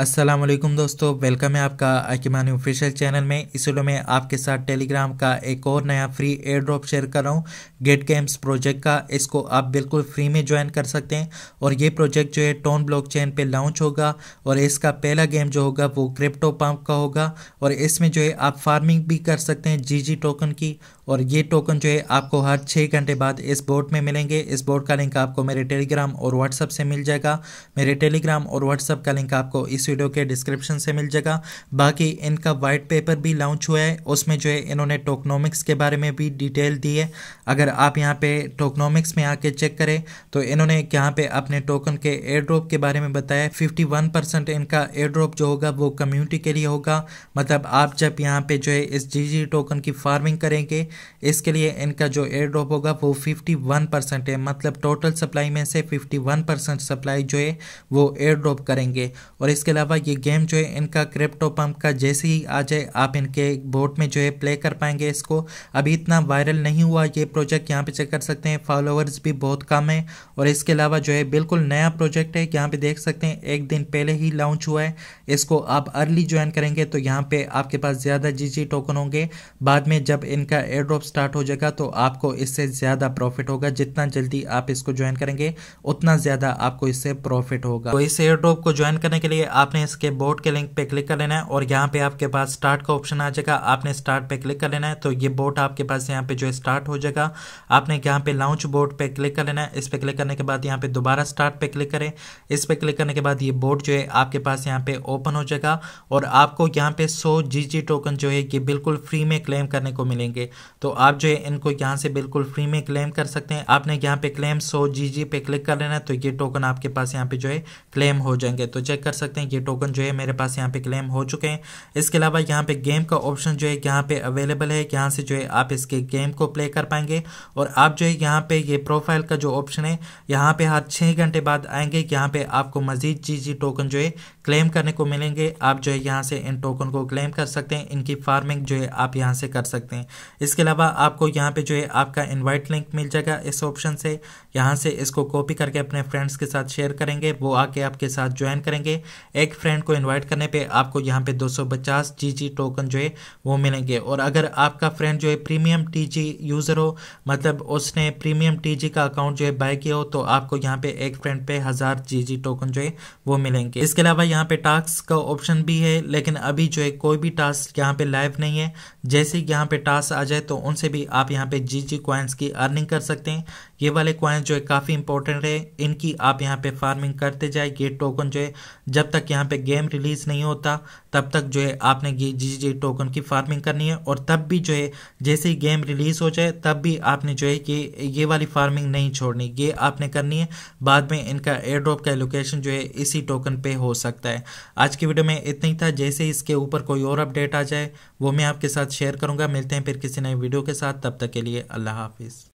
असलम दोस्तों वेलकम है आपका आकिमानी ऑफिशियल चैनल में इस वीडियो में आपके साथ टेलीग्राम का एक और नया फ्री एयर ड्रॉप शेयर कर रहा हूँ गेट गेम्स प्रोजेक्ट का इसको आप बिल्कुल फ्री में ज्वाइन कर सकते हैं और ये प्रोजेक्ट जो है टोन ब्लॉकचेन पे लॉन्च होगा और इसका पहला गेम जो होगा वो क्रिप्टो पंप का होगा और इसमें जो है आप फार्मिंग भी कर सकते हैं जी टोकन की और ये टोकन जो है आपको हर छः घंटे बाद इस बोर्ड में मिलेंगे इस बोर्ड का लिंक आपको मेरे टेलीग्राम और व्हाट्सअप से मिल जाएगा मेरे टेलीग्राम और व्हाट्सअप का लिंक आपको इस वीडियो के डिस्क्रिप्शन से मिल जाएगा बाकी इनका वाइट पेपर भी लॉन्च हुआ है उसमें जो है इन्होंने टोकनॉमिक्स के बारे में भी डिटेल दी है अगर आप यहाँ पर टोकनॉमिक्स में आके चेक करें तो इन्होंने यहाँ पर अपने टोकन के एयर ड्रॉप के बारे में बताया फिफ्टी परसेंट इनका एयर ड्रॉप जो होगा वो कम्यूनिटी के लिए होगा मतलब आप जब यहाँ पर जो है इस जी टोकन की फार्मिंग करेंगे इसके लिए इनका जो एयर ड्रॉप होगा वो 51 परसेंट है मतलब टोटल सप्लाई में से 51 परसेंट सप्लाई जो है वो एयर ड्रॉप करेंगे और इसके अलावा ये गेम जो है इनका क्रिप्टो पम्प का जैसे ही आ जाए आप इनके बोट में जो है प्ले कर पाएंगे इसको अभी इतना वायरल नहीं हुआ ये प्रोजेक्ट यहाँ पे चेक कर सकते हैं फॉलोअर्स भी बहुत कम है और इसके अलावा जो है बिल्कुल नया प्रोजेक्ट है यहाँ पे देख सकते हैं एक दिन पहले ही लॉन्च हुआ है इसको आप अर्ली ज्वाइन करेंगे तो यहाँ पे आपके पास ज़्यादा जी टोकन होंगे बाद में जब इनका एयर ड्रॉप स्टार्ट हो जाएगा तो आपको इससे ज़्यादा प्रॉफिट होगा जितना जल्दी आप इसको ज्वाइन करेंगे उतना ज़्यादा आपको इससे प्रॉफिट होगा तो इस एयर ड्रॉप को ज्वाइन करने के लिए आपने इसके बोर्ड के लिंक पे क्लिक कर लेना है और यहाँ पे आपके पास स्टार्ट का ऑप्शन आ जाएगा आपने स्टार्ट पे क्लिक कर लेना है तो ये बोर्ड आपके पास यहाँ पे जो स्टार्ट हो जाएगा आपने यहाँ पे लॉन्च बोर्ड पे क्लिक कर लेना है इस पे क्लिक करने के बाद यहाँ पे दोबारा स्टार्ट पे क्लिक करें इस पे क्लिक करने के बाद ये बोर्ड जो है आपके पास यहाँ पे ओपन हो जाएगा और आपको यहाँ पे सौ जी टोकन जो है ये बिल्कुल फ्री में क्लेम करने को मिलेंगे तो आप जो है इनको यहाँ से बिल्कुल फ्री में क्लेम कर सकते हैं आपने यहाँ पे क्लेम सो जी जी पे क्लिक कर लेना तो ये टोकन आपके पास यहाँ पे जो है क्लेम हो जाएंगे तो चेक कर सकते हैं ये टोकन जो है मेरे पास यहाँ पे क्लेम हो चुके हैं इसके अलावा यहाँ पे गेम का ऑप्शन जो है यहाँ पे अवेलेबल है यहाँ से जो है आप इसके गेम को प्ले कर पाएंगे और आप जो है यहाँ पे ये प्रोफाइल का जो ऑप्शन है यहाँ पे हर छः घंटे बाद आएंगे यहाँ पे आपको मजीद जी जी टोकन जो है क्लेम करने को मिलेंगे आप जो है यहाँ से इन टोकन को क्लेम कर सकते हैं इनकी फार्मिंग जो है आप यहाँ से कर सकते हैं इसके अलावा आपको यहाँ पे जो है आपका इनवाइट लिंक मिल जाएगा इस ऑप्शन से यहाँ से इसको कॉपी करके अपने फ्रेंड्स के साथ शेयर करेंगे वो आके आपके साथ ज्वाइन करेंगे एक फ्रेंड को इन्वाइट करने पर आपको यहाँ पे दो सौ टोकन जो है वो मिलेंगे और अगर आपका फ्रेंड जो है प्रीमियम टी यूज़र हो मतलब उसने प्रीमियम टी का अकाउंट जो है बाय किया हो तो आपको यहाँ पे एक फ्रेंड पर हज़ार जी टोकन जो है वो मिलेंगे इसके अलावा यहाँ पे टास्क का ऑप्शन भी है लेकिन अभी जो है कोई भी टास्क यहाँ पे लाइव नहीं है जैसे ही यहाँ पे टास्क आ जाए तो उनसे भी आप यहाँ पे जी जी क्वाइंस की अर्निंग कर सकते हैं ये वाले क्वाइंस जो है काफ़ी इंपॉर्टेंट है इनकी आप यहाँ पे फार्मिंग करते जाए ये टोकन जो है जब तक यहाँ पे गेम रिलीज़ नहीं होता तब तक जो है आपने जी जी टोकन की फार्मिंग करनी है और तब भी जो है जैसे ही गेम रिलीज़ हो जाए तब भी आपने जो है कि ये वाली फार्मिंग नहीं छोड़नी ये आपने करनी है बाद में इनका एयर ड्रॉप का एलोकेशन जो है इसी टोकन पे हो सकता है सकता है आज की वीडियो में इतना ही था जैसे इसके ऊपर कोई और अपडेट आ जाए वो मैं आपके साथ शेयर करूँगा मिलते हैं फिर किसी नए वीडियो के साथ तब तक के लिए अल्लाह हाफिज़